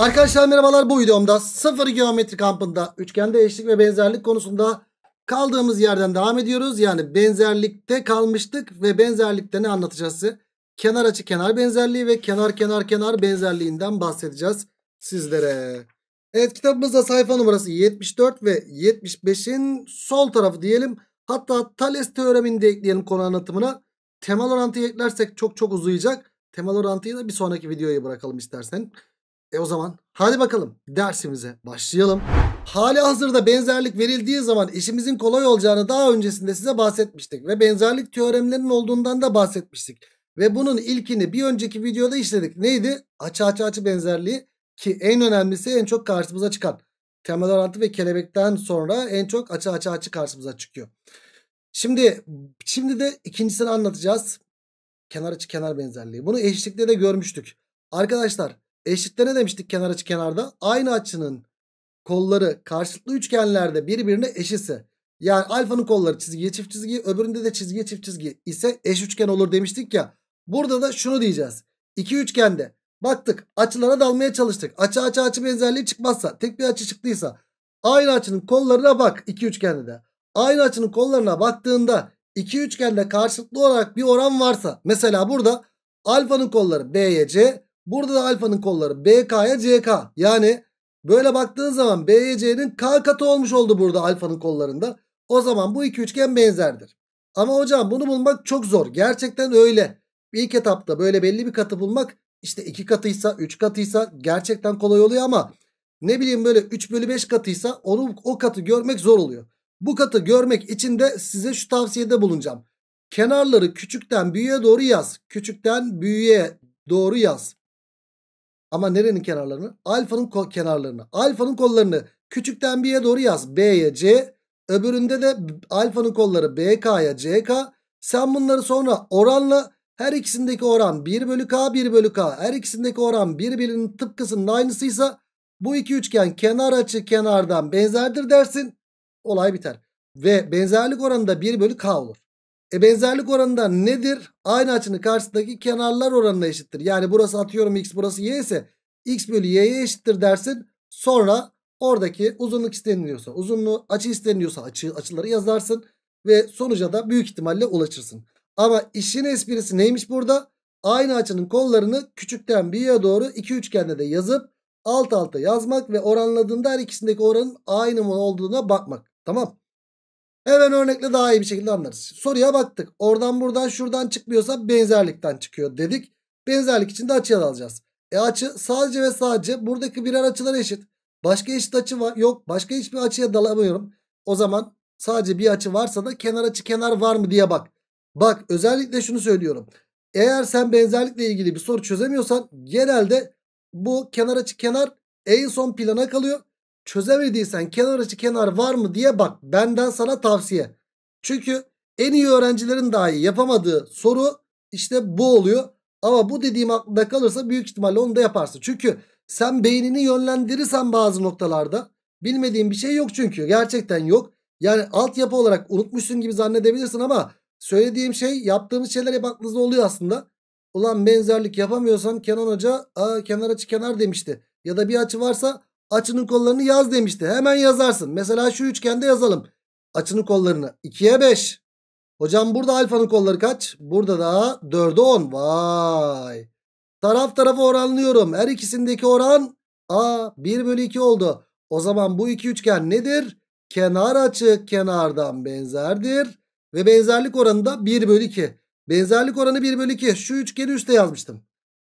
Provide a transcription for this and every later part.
Arkadaşlar merhabalar bu videomda sıfır geometri kampında üçgende eşlik ve benzerlik konusunda kaldığımız yerden devam ediyoruz. Yani benzerlikte kalmıştık ve benzerlikte ne anlatacağız? Kenar açı kenar benzerliği ve kenar kenar kenar benzerliğinden bahsedeceğiz sizlere. Evet kitabımızda sayfa numarası 74 ve 75'in sol tarafı diyelim. Hatta Thales teoremini de ekleyelim konu anlatımına. Temel orantıyı eklersek çok çok uzayacak. Temel orantıyı da bir sonraki videoya bırakalım istersen. E o zaman hadi bakalım dersimize başlayalım. Hali hazırda benzerlik verildiği zaman işimizin kolay olacağını daha öncesinde size bahsetmiştik. Ve benzerlik teoremlerinin olduğundan da bahsetmiştik. Ve bunun ilkini bir önceki videoda işledik. Neydi? Açı açı açı benzerliği ki en önemlisi en çok karşımıza çıkan. Temel orantı ve kelebekten sonra en çok açı açı açı karşımıza çıkıyor. Şimdi şimdi de ikincisini anlatacağız. Kenar açı kenar benzerliği. Bunu eşlikte de görmüştük. Arkadaşlar Eşitte ne demiştik kenar açı kenarda? Aynı açının kolları karşılıklı üçgenlerde birbirine eşitse. Yani alfanın kolları çizgiye çift çizgi öbüründe de çizgiye çift çizgi ise eş üçgen olur demiştik ya. Burada da şunu diyeceğiz. İki üçgende baktık açılara dalmaya çalıştık. Açı açı açı benzerliği çıkmazsa tek bir açı çıktıysa aynı açının kollarına bak iki üçgende de. Aynı açının kollarına baktığında iki üçgende karşılıklı olarak bir oran varsa mesela burada alfanın kolları B'ye C Burada da alfanın kolları BK'ya CK. Yani böyle baktığın zaman B'ye C'nin K katı olmuş oldu burada alfanın kollarında. O zaman bu iki üçgen benzerdir. Ama hocam bunu bulmak çok zor. Gerçekten öyle. İlk etapta böyle belli bir katı bulmak işte iki katıysa üç katıysa gerçekten kolay oluyor ama ne bileyim böyle 3 bölü 5 katıysa onu o katı görmek zor oluyor. Bu katı görmek için de size şu tavsiyede bulunacağım. Kenarları küçükten büyüğe doğru yaz. Küçükten büyüğe doğru yaz. Ama nerenin kenarlarını? Alfanın kenarlarını. Alfanın kollarını küçükten B'ye doğru yaz. B'ye C. Öbüründe de alfanın kolları BK'ya CK. Sen bunları sonra oranla her ikisindeki oran 1 bölü K 1 bölü K. Her ikisindeki oran birbirinin tıpkısının aynısıysa bu iki üçgen kenar açı kenardan benzerdir dersin. Olay biter. Ve benzerlik oranı da 1 bölü K olur. E benzerlik oranında nedir? Aynı açının karşısındaki kenarlar oranına eşittir. Yani burası atıyorum x burası y ise x bölü y'ye eşittir dersin. Sonra oradaki uzunluk isteniliyorsa uzunluğu açı isteniliyorsa açı, açıları yazarsın. Ve sonuca da büyük ihtimalle ulaşırsın. Ama işin esprisi neymiş burada? Aynı açının kollarını küçükten bir yere doğru iki üçgende de yazıp alt alta yazmak ve oranladığında her ikisindeki oranın aynı mı olduğuna bakmak. Tamam. Hemen örnekle daha iyi bir şekilde anlarız. Soruya baktık. Oradan buradan şuradan çıkmıyorsa benzerlikten çıkıyor dedik. Benzerlik için de açıya alacağız. E açı sadece ve sadece buradaki birer açılar eşit. Başka eşit açı var. Yok başka hiçbir açıya dalamıyorum. O zaman sadece bir açı varsa da kenar açı kenar var mı diye bak. Bak özellikle şunu söylüyorum. Eğer sen benzerlikle ilgili bir soru çözemiyorsan genelde bu kenar açı kenar en son plana kalıyor. Çözemediysen kenar açı kenar var mı diye bak. Benden sana tavsiye. Çünkü en iyi öğrencilerin dahi yapamadığı soru işte bu oluyor. Ama bu dediğim aklında kalırsa büyük ihtimalle onu da yaparsın. Çünkü sen beynini yönlendirirsen bazı noktalarda bilmediğin bir şey yok çünkü. Gerçekten yok. Yani altyapı olarak unutmuşsun gibi zannedebilirsin ama söylediğim şey yaptığımız şeyler hep aklınızda oluyor aslında. Ulan benzerlik yapamıyorsan Kenan Hoca Aa, kenar açı kenar demişti. Ya da bir açı varsa Açının kollarını yaz demişti. Hemen yazarsın. Mesela şu üçgende yazalım. Açının kollarını 2'ye 5. Hocam burada alfanın kolları kaç? Burada da 4'e 10. Vay. Taraf tarafa oranlıyorum. Her ikisindeki oran a 1 bölü 2 oldu. O zaman bu iki üçgen nedir? Kenar açı kenardan benzerdir. Ve benzerlik oranı da 1 bölü 2. Benzerlik oranı 1 bölü 2. Şu üçgeni üstte yazmıştım.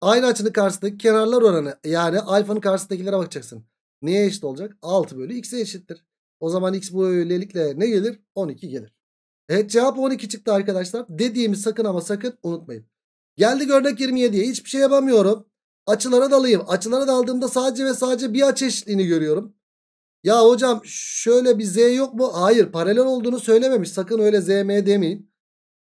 Aynı açının karşısındaki kenarlar oranı. Yani alfanın karşısındakilere bakacaksın. Neye eşit olacak? 6 bölü x'e eşittir. O zaman x bu öylelikle ne gelir? 12 gelir. Evet cevap 12 çıktı arkadaşlar. Dediğimi sakın ama sakın unutmayın. Geldik örnek 27'ye. Hiçbir şey yapamıyorum. Açılara dalayım. Açılara daldığımda sadece ve sadece bir açı eşitliğini görüyorum. Ya hocam şöyle bir z yok mu? Hayır paralel olduğunu söylememiş. Sakın öyle zm demeyin.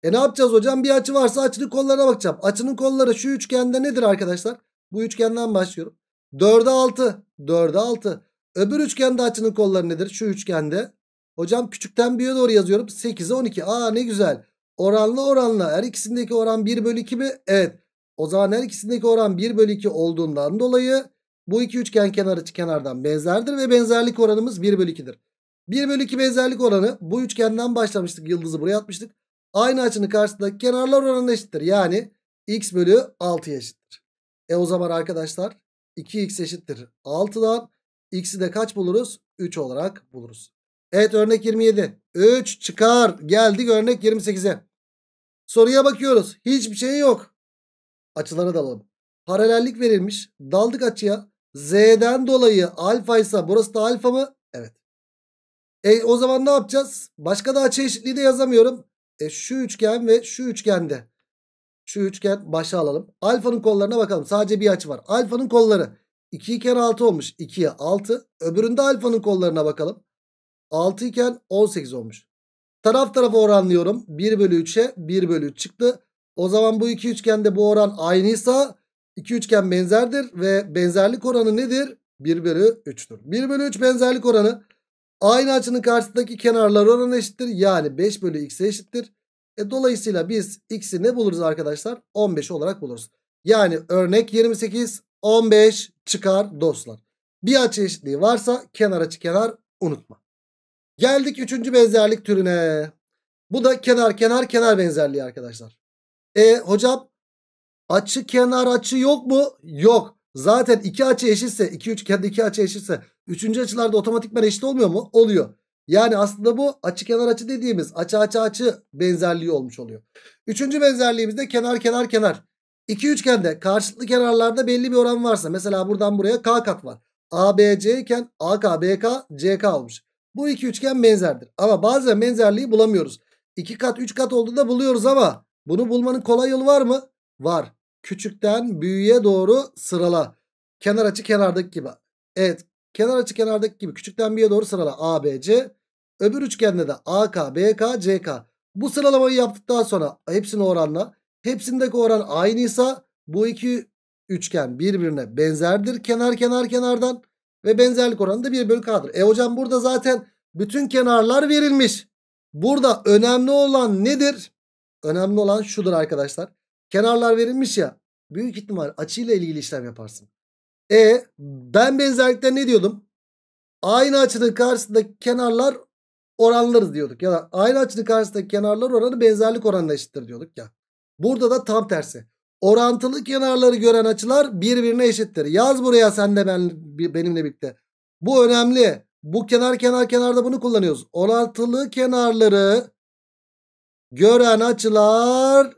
E ne yapacağız hocam? Bir açı varsa açının kollarına bakacağım. Açının kolları şu üçgende nedir arkadaşlar? Bu üçgenden başlıyorum. 4'e 6. 4'e 6. Öbür üçgende açının kolları nedir? Şu üçgende. Hocam küçükten büyüğe doğru yazıyorum. 8'e 12. Aa ne güzel. Oranlı oranla her ikisindeki oran 1 bölü 2 mi? Evet. O zaman her ikisindeki oran 1 bölü 2 olduğundan dolayı bu iki üçgen kenarı kenardan benzerdir ve benzerlik oranımız 1 bölü 2'dir. 1 bölü 2 benzerlik oranı bu üçgenden başlamıştık. Yıldızı buraya atmıştık. Aynı açının karşısındaki kenarlar oranına eşittir. Yani x bölü 6'ya eşittir. E o zaman arkadaşlar 2x eşittir 6'dan. X'i de kaç buluruz? 3 olarak buluruz. Evet örnek 27. 3 çıkar. Geldik örnek 28'e. Soruya bakıyoruz. Hiçbir şey yok. Açılara dalalım. Paralellik verilmiş. Daldık açıya. Z'den dolayı alfa ise burası da alfa mı? Evet. E o zaman ne yapacağız? Başka da açı eşitliği de yazamıyorum. E şu üçgen ve şu üçgende şu üçgen başa alalım. Alfanın kollarına bakalım. Sadece bir açı var. Alfanın kolları 2 iken 6 olmuş. 2'ye 6. Öbüründe alfanın kollarına bakalım. 6 iken 18 olmuş. Taraf tarafa oranlıyorum. 1 bölü 3'e 1 bölü 3 çıktı. O zaman bu iki üçgende bu oran aynıysa iki üçgen benzerdir ve benzerlik oranı nedir? 1 bölü 3'tür. 1 bölü 3 benzerlik oranı aynı açının karşısındaki kenarlar oranı eşittir. Yani 5 bölü x'e eşittir. E, dolayısıyla biz x'i ne buluruz arkadaşlar? 15 olarak buluruz. Yani örnek 28 15 çıkar dostlar. Bir açı eşitliği varsa kenar açı kenar unutma. Geldik üçüncü benzerlik türüne. Bu da kenar kenar kenar benzerliği arkadaşlar. E hocam açı kenar açı yok mu? Yok. Zaten iki açı eşitse 2 3 kendi iki açı eşitse üçüncü açılarda otomatikman eşit olmuyor mu? Oluyor. Yani aslında bu açı kenar açı dediğimiz açı açı açı benzerliği olmuş oluyor. Üçüncü benzerliğimizde kenar kenar kenar. İki üçgende karşılıklı kenarlarda belli bir oran varsa mesela buradan buraya k kat var. ABC iken AK, BK, CK olmuş. Bu iki üçgen benzerdir. Ama bazen benzerliği bulamıyoruz. İki kat üç kat olduğunda buluyoruz ama bunu bulmanın kolay yolu var mı? Var. Küçükten büyüğe doğru sırala. Kenar açı kenardaki gibi. Evet. Kenar açı kenardaki gibi küçükten büyüğe doğru sırala. A, B, C. Öbür üçgende de AK, BK, CK. Bu sıralamayı yaptıktan sonra hepsini oranla. Hepsindeki oran aynıysa bu iki üçgen birbirine benzerdir. Kenar kenar kenardan ve benzerlik oranı da 1 bölü K'dır. E hocam burada zaten bütün kenarlar verilmiş. Burada önemli olan nedir? Önemli olan şudur arkadaşlar. Kenarlar verilmiş ya. Büyük ihtimal açıyla ilgili işlem yaparsın. E ben benzerlikte ne diyordum? Aynı açının karşısındaki kenarlar oranlarız diyorduk. Ya da aynı açının karşısındaki kenarlar oranı benzerlik oranına eşittir diyorduk ya. Burada da tam tersi. Orantılı kenarları gören açılar birbirine eşittir. Yaz buraya sen de ben, benimle birlikte. Bu önemli. Bu kenar kenar kenarda bunu kullanıyoruz. Orantılı kenarları gören açılar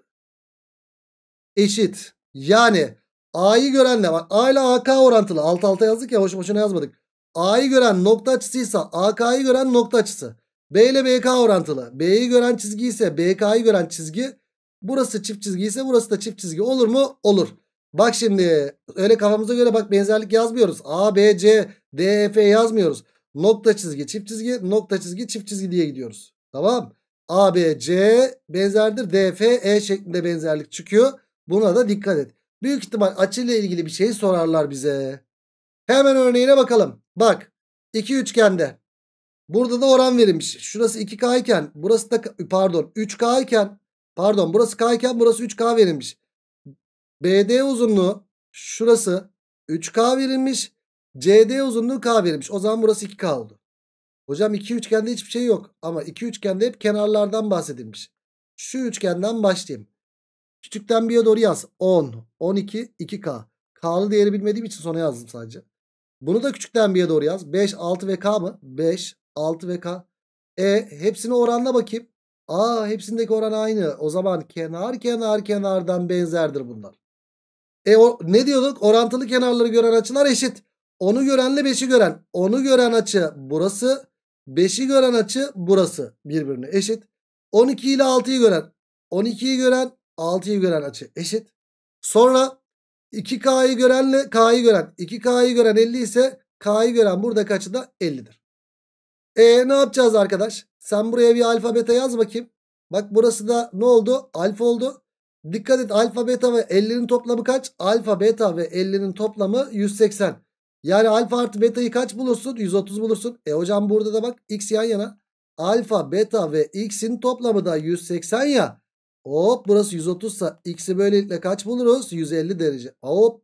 eşit. Yani A'yı görenle bak A ile AK orantılı. Alt alta yazdık ya hoş boşuna yazmadık. A'yı gören nokta açısıysa AK'yı gören nokta açısı. B ile BK orantılı. B'yi gören çizgi ise BK'yı gören çizgi. Burası çift çizgi ise burası da çift çizgi. Olur mu? Olur. Bak şimdi öyle kafamıza göre bak benzerlik yazmıyoruz. A, B, C, D, e, F yazmıyoruz. Nokta çizgi, çift çizgi, nokta çizgi, çift çizgi diye gidiyoruz. Tamam. A, B, C benzerdir. D, F, E şeklinde benzerlik çıkıyor. Buna da dikkat et. Büyük ihtimal açıyla ilgili bir şey sorarlar bize. Hemen örneğine bakalım. Bak. iki üçgende Burada da oran verilmiş. Şurası 2K iken burası da pardon 3K iken pardon burası K iken burası 3K verilmiş. BD uzunluğu şurası 3K verilmiş. CD uzunluğu K verilmiş. O zaman burası 2K oldu. Hocam iki üçgende hiçbir şey yok. Ama iki üçgende hep kenarlardan bahsedilmiş. Şu üçgenden başlayayım. Küçükten bir'e doğru yaz. 10, 12, 2K. K'lı değeri bilmediğim için sona yazdım sadece. Bunu da küçükten bir'e doğru yaz. 5, 6 ve K mı? 5, 6 ve K. E hepsini oranla bakayım. A hepsindeki oran aynı. O zaman kenar kenar kenardan benzerdir bunlar. E o, ne diyorduk? Orantılı kenarları gören açılar eşit. Onu görenle 5'i gören. Onu gören açı burası. 5'i gören açı burası. Birbirine eşit. 12 ile 6'yı gören. 12'yi gören 6'yı gören açı eşit. Sonra 2K'yı görenle K'yı gören. 2K'yı gören 50 ise K'yı gören buradaki açı da 50'dir. E ne yapacağız arkadaş? Sen buraya bir alfa yaz bakayım. Bak burası da ne oldu? Alfa oldu. Dikkat et alfa beta ve 50'nin toplamı kaç? Alfa beta ve 50'nin toplamı 180. Yani alfa artı beta'yı kaç bulursun? 130 bulursun. E hocam burada da bak x yan yana. Alfa beta ve x'in toplamı da 180 ya. Hop burası 130 sa x'i böylelikle kaç buluruz? 150 derece. Hop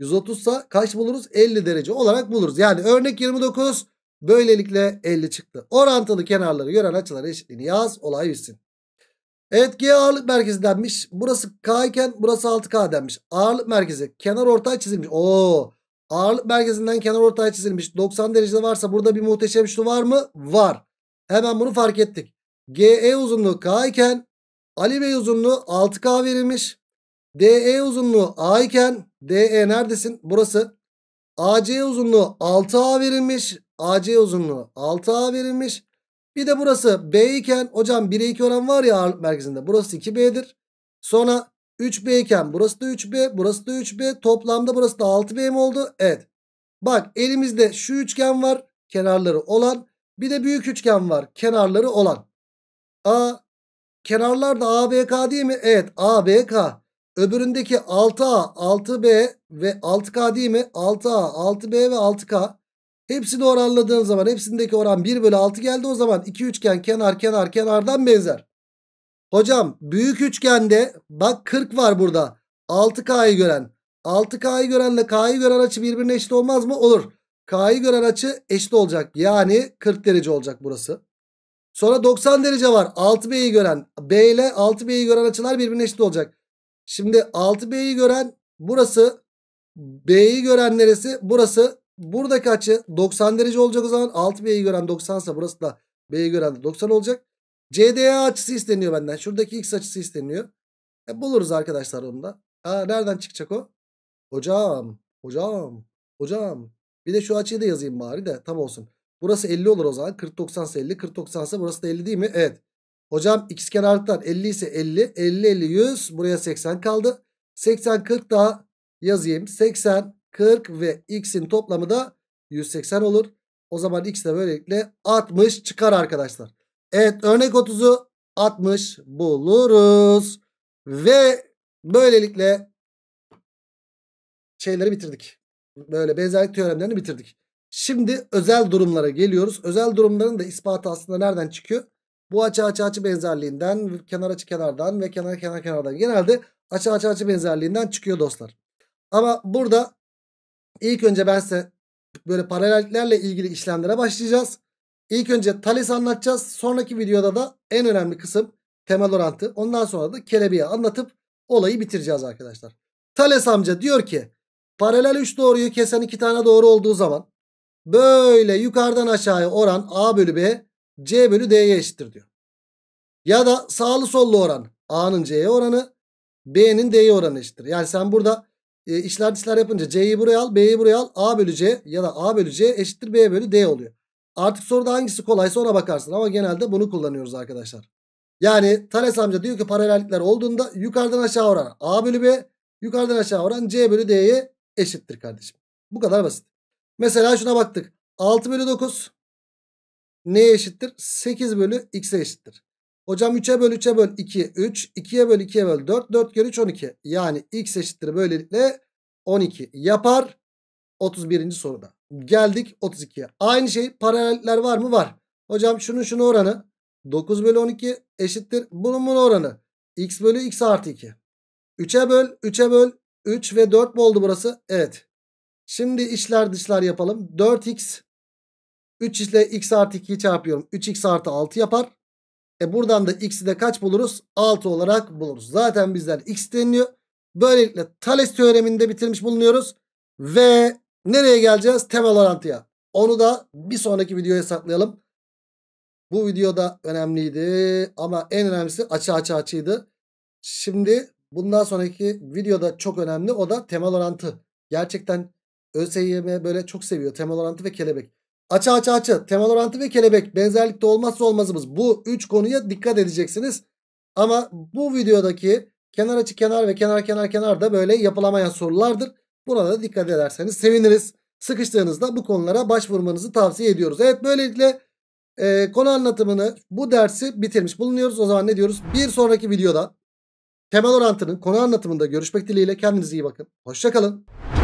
130 sa kaç buluruz? 50 derece olarak buluruz. Yani örnek 29 Böylelikle 50 çıktı. Orantılı kenarları gören açılar eşitliğini yaz. Olay bitsin. Evet G ağırlık merkezi denmiş. Burası K iken burası 6K denmiş. Ağırlık merkezi kenar ortay çizilmiş. Oo. Ağırlık merkezinden kenar ortay çizilmiş. 90 derecede varsa burada bir muhteşem şu var mı? Var. Hemen bunu fark ettik. GE uzunluğu K iken Ali Bey uzunluğu 6K verilmiş. DE uzunluğu A iken DE neredesin? Burası. AC uzunluğu 6A verilmiş. AC uzunluğu 6A verilmiş. Bir de burası B iken hocam 1'e 2 oran var ya ağırlık merkezinde. Burası 2B'dir. Sonra 3B iken burası da 3B, burası da 3B. Toplamda burası da 6B mi oldu? Evet. Bak elimizde şu üçgen var kenarları olan. Bir de büyük üçgen var kenarları olan. A kenarlar da ABK değil mi? Evet ABK. Öbüründeki 6A, 6B ve 6K değil mi? 6A, 6B ve 6K. Hepsini oranladığın zaman hepsindeki oran 1 bölü 6 geldi. O zaman iki üçgen kenar kenar kenardan benzer. Hocam büyük üçgende bak 40 var burada. 6K'yı gören. 6K'yı görenle K'yı gören açı birbirine eşit olmaz mı? Olur. K'yı gören açı eşit olacak. Yani 40 derece olacak burası. Sonra 90 derece var. 6B'yi gören. B ile 6B'yi gören açılar birbirine eşit olacak. Şimdi 6B'yi gören burası. B'yi gören neresi? Burası buradaki açı 90 derece olacak o zaman 6B'yi gören 90 ise burası da B'yi gören 90 olacak. CDA açısı isteniyor benden. Şuradaki X açısı isteniyor. E, buluruz arkadaşlar onu da. Aa, nereden çıkacak o? Hocam, hocam, hocam. Bir de şu açıyı da yazayım bari de tam olsun. Burası 50 olur o zaman. 40-90 ise 50. 40-90 ise burası da 50 değil mi? Evet. Hocam x kenarlıktan 50 ise 50. 50-50 100. Buraya 80 kaldı. 80-40 daha yazayım. 80 40 ve x'in toplamı da 180 olur. O zaman x de böylelikle 60 çıkar arkadaşlar. Evet örnek 30'u 60 buluruz. Ve böylelikle şeyleri bitirdik. Böyle benzerlik teoremlerini bitirdik. Şimdi özel durumlara geliyoruz. Özel durumların da ispatı aslında nereden çıkıyor? Bu açı açı açı benzerliğinden, kenar açı kenardan ve kenar kenar kenardan. Genelde açı açı açı benzerliğinden çıkıyor dostlar. Ama burada İlk önce ben size böyle paralelliklerle ilgili işlemlere başlayacağız. İlk önce Thales anlatacağız. Sonraki videoda da en önemli kısım temel orantı. Ondan sonra da kelebeği anlatıp olayı bitireceğiz arkadaşlar. Thales amca diyor ki paralel 3 doğruyu kesen 2 tane doğru olduğu zaman böyle yukarıdan aşağıya oran A bölü B C bölü D'ye eşittir diyor. Ya da sağlı sollu oran A'nın C'ye oranı B'nin D'ye oranı eşittir. Yani sen burada e, işler dışlar yapınca C'yi buraya al B'yi buraya al A bölü C ya da A bölü C eşittir B bölü D oluyor. Artık soruda hangisi kolaysa ona bakarsın ama genelde bunu kullanıyoruz arkadaşlar. Yani Thales amca diyor ki paralellikler olduğunda yukarıdan aşağı oran A bölü B yukarıdan aşağı oran C bölü D'ye eşittir kardeşim. Bu kadar basit. Mesela şuna baktık. 6 bölü 9 neye eşittir? 8 bölü x'e eşittir. Hocam 3'e böl 3'e böl 2 3. 2'ye böl 2'ye böl 4. 4 kere 3 12. Yani x eşittir böylelikle 12 yapar. 31. soruda. Geldik 32'ye. Aynı şey paraleller var mı? Var. Hocam şunun şunun oranı 9 bölü 12 eşittir. Bunun bunun oranı x bölü x artı 2. 3'e böl 3'e böl 3 ve 4 mi oldu burası? Evet. Şimdi işler dışlar yapalım. 4x 3 ile x artı 2'yi çarpıyorum. 3x artı 6 yapar. E buradan da x'i de kaç buluruz? 6 olarak buluruz. Zaten bizden x deniliyor. Böylelikle Thales teoreminde bitirmiş bulunuyoruz. Ve nereye geleceğiz? Temel orantıya. Onu da bir sonraki videoya saklayalım. Bu videoda önemliydi ama en önemlisi açı açı açıydı. Şimdi bundan sonraki videoda çok önemli o da temel orantı. Gerçekten ÖSYM böyle çok seviyor temel orantı ve kelebek. Açı açı açı. Temel orantı ve kelebek. Benzerlikte olmazsa olmazımız. Bu 3 konuya dikkat edeceksiniz. Ama bu videodaki kenar açı kenar ve kenar kenar kenar da böyle yapılamayan sorulardır. Buna da dikkat ederseniz seviniriz. Sıkıştığınızda bu konulara başvurmanızı tavsiye ediyoruz. Evet böylelikle e, konu anlatımını bu dersi bitirmiş bulunuyoruz. O zaman ne diyoruz? Bir sonraki videoda temel orantının konu anlatımında görüşmek dileğiyle kendinize iyi bakın. Hoşçakalın.